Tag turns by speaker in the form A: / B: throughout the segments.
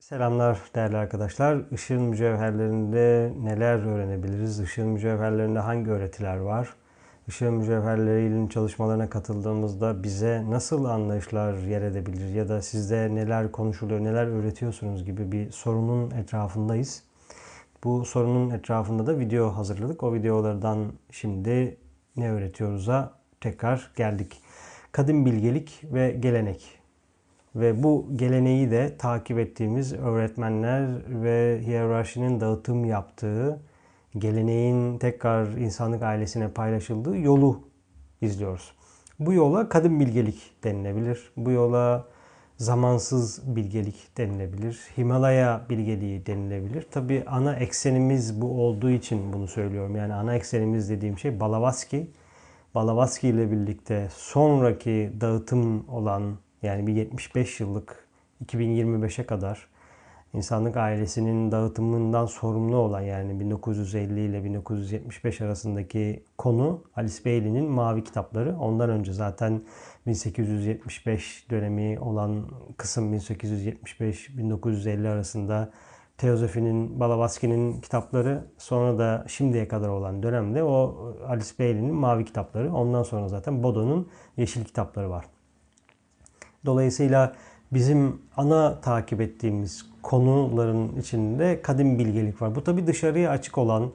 A: Selamlar değerli arkadaşlar. Işığın mücevherlerinde neler öğrenebiliriz? Işığın mücevherlerinde hangi öğretiler var? Işığın mücevherleriyle çalışmalarına katıldığımızda bize nasıl anlayışlar yer edebilir ya da sizde neler konuşuluyor, neler öğretiyorsunuz gibi bir sorunun etrafındayız. Bu sorunun etrafında da video hazırladık. O videolardan şimdi ne öğretiyoruz'a tekrar geldik. Kadim bilgelik ve gelenek ve bu geleneği de takip ettiğimiz öğretmenler ve hiyerarşinin dağıtım yaptığı, geleneğin tekrar insanlık ailesine paylaşıldığı yolu izliyoruz. Bu yola kadın bilgelik denilebilir. Bu yola zamansız bilgelik denilebilir. Himalaya bilgeliği denilebilir. Tabi ana eksenimiz bu olduğu için bunu söylüyorum. Yani ana eksenimiz dediğim şey Balavaski. Balavaski ile birlikte sonraki dağıtım olan yani bir 75 yıllık 2025'e kadar insanlık ailesinin dağıtımından sorumlu olan yani 1950 ile 1975 arasındaki konu Alice Bailey'nin Mavi Kitapları. Ondan önce zaten 1875 dönemi olan kısım 1875-1950 arasında Teozofi'nin, Balavaski'nin kitapları sonra da şimdiye kadar olan dönemde o Alice Bailey'nin Mavi Kitapları. Ondan sonra zaten Bodo'nun Yeşil Kitapları var. Dolayısıyla bizim ana takip ettiğimiz konuların içinde kadim bilgelik var. Bu tabi dışarıya açık olan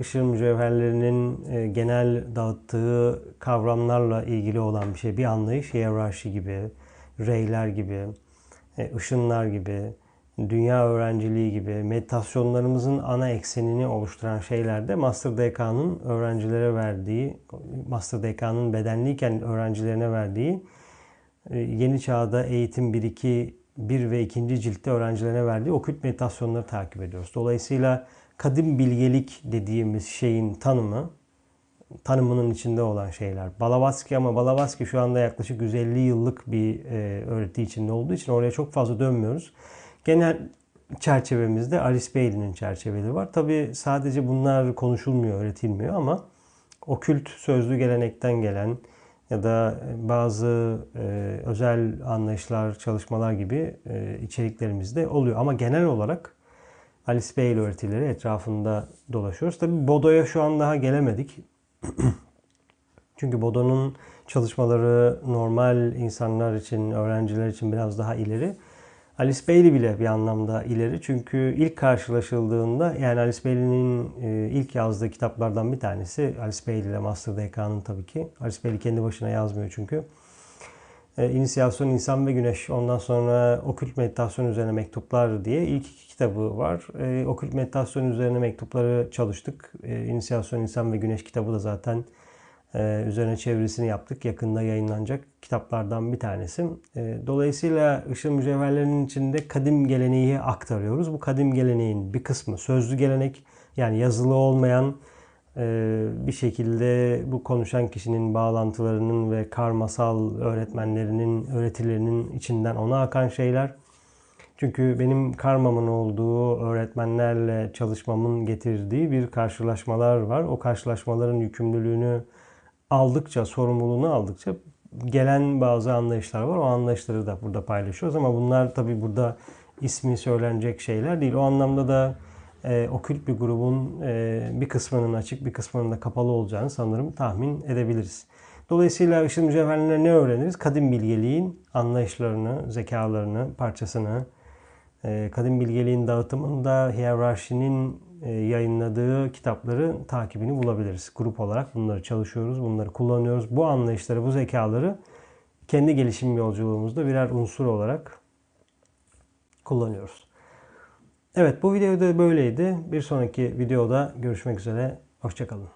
A: ışın mücevherlerinin e, genel dağıttığı kavramlarla ilgili olan bir şey. Bir anlayış hiyerarşi gibi, reyler gibi, e, ışınlar gibi, dünya öğrenciliği gibi meditasyonlarımızın ana eksenini oluşturan şeyler de Master Dekan'ın öğrencilere verdiği, Master Dekan'ın bedenliyken öğrencilerine verdiği e, yeni çağda eğitim 1 2 1 ve 2. ciltte öğrencilerine verdiği okült meditasyonları takip ediyoruz. Dolayısıyla kadim bilgelik dediğimiz şeyin tanımı tanımının içinde olan şeyler. Balavaski ama Balavaski şu anda yaklaşık 150 yıllık bir e, öğreti içinde olduğu için oraya çok fazla dönmüyoruz. Genel çerçevemizde Aris Bailey'nin çerçeveleri var. Tabi sadece bunlar konuşulmuyor, öğretilmiyor ama okült sözlü gelenekten gelen, ya da e, bazı e, özel anlayışlar, çalışmalar gibi e, içeriklerimiz oluyor. Ama genel olarak Alice Bailey öğretileri etrafında dolaşıyoruz. Tabi Bodo'ya şu an daha gelemedik. Çünkü Bodo'nun çalışmaları normal insanlar için, öğrenciler için biraz daha ileri. Alice Bailey bile bir anlamda ileri. Çünkü ilk karşılaşıldığında yani Alice Bailey'nin e, ilk yazdığı kitaplardan bir tanesi Alice Bailey ile Master DK'nın tabii ki. Alice Bailey kendi başına yazmıyor çünkü. E, İnisiyasyon İnsan ve Güneş ondan sonra Okült Meditasyon Üzerine Mektuplar diye ilk iki kitabı var. E, okült Meditasyon Üzerine Mektupları çalıştık. İnisiyasyon İnsan ve Güneş kitabı da zaten ee, üzerine çevirisini yaptık. Yakında yayınlanacak kitaplardan bir tanesi. Ee, dolayısıyla Işıl Mücevherlerinin içinde kadim geleneği aktarıyoruz. Bu kadim geleneğin bir kısmı sözlü gelenek yani yazılı olmayan e, bir şekilde bu konuşan kişinin bağlantılarının ve karmasal öğretmenlerinin, öğretilerinin içinden ona akan şeyler. Çünkü benim karmamın olduğu öğretmenlerle çalışmamın getirdiği bir karşılaşmalar var. O karşılaşmaların yükümlülüğünü aldıkça, sorumluluğunu aldıkça gelen bazı anlayışlar var. O anlayışları da burada paylaşıyoruz ama bunlar tabii burada ismi söylenecek şeyler değil. O anlamda da e, okült bir grubun e, bir kısmının açık bir kısmının da kapalı olacağını sanırım tahmin edebiliriz. Dolayısıyla Işıl Mücevherlerine ne öğreniriz? Kadim bilgeliğin anlayışlarını, zekalarını, parçasını, e, kadim bilgeliğin dağıtımında hiyerarşinin e, yayınladığı kitapları takibini bulabiliriz. Grup olarak bunları çalışıyoruz, bunları kullanıyoruz. Bu anlayışları, bu zekaları kendi gelişim yolculuğumuzda birer unsur olarak kullanıyoruz. Evet bu videoda böyleydi. Bir sonraki videoda görüşmek üzere. Hoşçakalın.